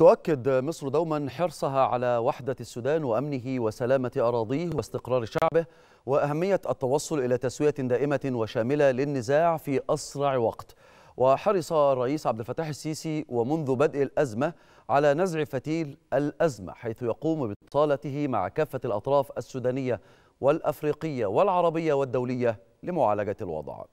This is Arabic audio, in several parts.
تؤكد مصر دوما حرصها على وحدة السودان وأمنه وسلامة أراضيه واستقرار شعبه وأهمية التوصل إلى تسوية دائمة وشاملة للنزاع في أسرع وقت وحرص الرئيس عبد الفتاح السيسي ومنذ بدء الأزمة على نزع فتيل الأزمة حيث يقوم باتصالته مع كافة الأطراف السودانية والأفريقية والعربية والدولية لمعالجة الوضع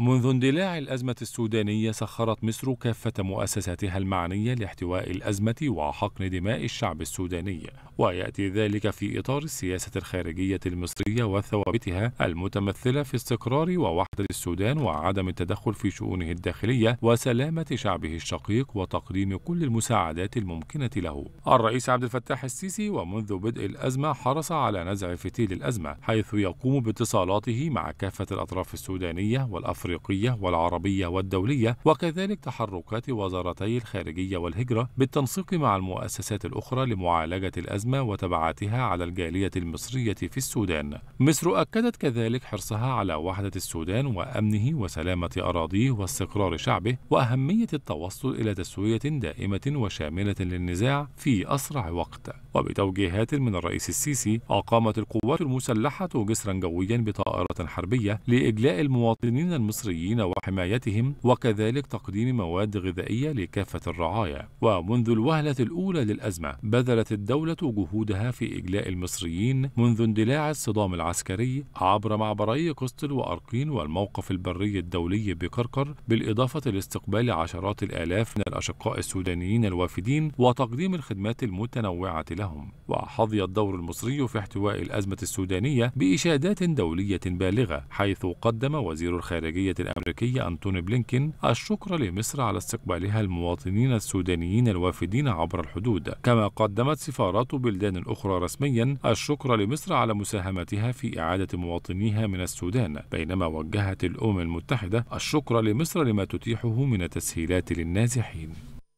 منذ اندلاع الأزمة السودانية سخرت مصر كافة مؤسساتها المعنية لاحتواء الأزمة وحقن دماء الشعب السوداني ويأتي ذلك في إطار السياسة الخارجية المصرية وثوابتها المتمثلة في استقرار ووحدة السودان وعدم التدخل في شؤونه الداخلية وسلامة شعبه الشقيق وتقديم كل المساعدات الممكنة له الرئيس عبد الفتاح السيسي ومنذ بدء الأزمة حرص على نزع فتيل الأزمة حيث يقوم باتصالاته مع كافة الأطراف السودانية والأفريقية الأفريقية والعربية والدولية وكذلك تحركات وزارتي الخارجية والهجرة بالتنسيق مع المؤسسات الأخرى لمعالجة الأزمة وتبعاتها على الجالية المصرية في السودان. مصر أكدت كذلك حرصها على وحدة السودان وأمنه وسلامة أراضيه واستقرار شعبه وأهمية التوصل إلى تسوية دائمة وشاملة للنزاع في أسرع وقت. وبتوجيهات من الرئيس السيسي أقامت القوات المسلحة جسرا جويا بطائرة حربية لإجلاء المواطنين المصريين المصريين وحمايتهم وكذلك تقديم مواد غذائية لكافة الرعايا ومنذ الوهلة الأولى للأزمة بذلت الدولة جهودها في إجلاء المصريين منذ اندلاع الصدام العسكري عبر معبري قسطل وأرقين والموقف البري الدولي بكركر بالإضافة لاستقبال عشرات الآلاف من الأشقاء السودانيين الوافدين وتقديم الخدمات المتنوعة لهم وحظي الدور المصري في احتواء الأزمة السودانية بإشادات دولية بالغة حيث قدم وزير الخارجية الخارجية الأمريكي أنتوني بلينكين الشكر لمصر على استقبالها المواطنين السودانيين الوافدين عبر الحدود كما قدمت سفارات بلدان أخرى رسميا الشكر لمصر على مساهمتها في إعادة مواطنيها من السودان بينما وجهت الأمم المتحدة الشكر لمصر لما تتيحه من التسهيلات للنازحين